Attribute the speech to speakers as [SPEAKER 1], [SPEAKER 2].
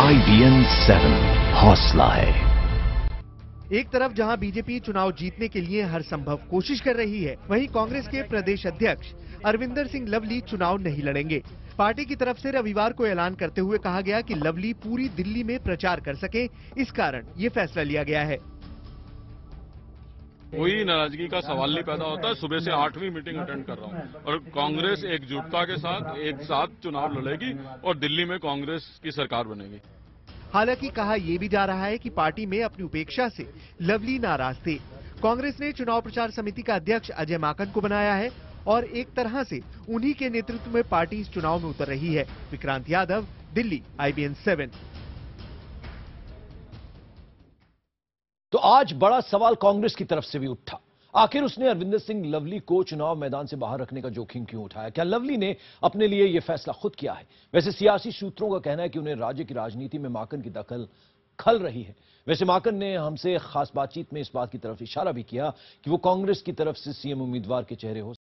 [SPEAKER 1] आई seven हौसला है
[SPEAKER 2] एक तरफ जहां बीजेपी चुनाव जीतने के लिए हर संभव कोशिश कर रही है वहीं कांग्रेस के प्रदेश अध्यक्ष अरविंदर सिंह लवली चुनाव नहीं लड़ेंगे पार्टी की तरफ से रविवार को ऐलान करते हुए कहा गया कि लवली पूरी दिल्ली में प्रचार कर सके इस कारण ये फैसला लिया गया है
[SPEAKER 3] कोई नाराजगी का सवाल नहीं पैदा होता सुबह से आठवीं मीटिंग अटेंड कर रहा हूं और कांग्रेस एकजुटता के साथ एक साथ चुनाव लड़ेगी और दिल्ली में कांग्रेस की सरकार बनेगी
[SPEAKER 2] हालांकि कहा यह भी जा रहा है कि पार्टी में अपनी उपेक्षा से लवली नाराज थे कांग्रेस ने चुनाव प्रचार समिति का अध्यक्ष अजय माकन को बनाया है और एक तरह से उन्हीं के नेतृत्व में पार्टी इस चुनाव में उतर रही है विक्रांत यादव दिल्ली आईबीएन सेवन
[SPEAKER 1] तो आज बड़ा सवाल कांग्रेस की तरफ से भी उठा आखिर उसने अरविंदर सिंह लवली को चुनाव मैदान से बाहर रखने का जोखिम क्यों उठाया क्या लवली ने अपने लिए यह फैसला खुद किया है वैसे सियासी सूत्रों का कहना है कि उन्हें राज्य की राजनीति में माकन की दखल खल रही है वैसे माकन ने हमसे खास बातचीत में इस बात की तरफ इशारा भी किया कि वो कांग्रेस की तरफ से सीएम उम्मीदवार के चेहरे हो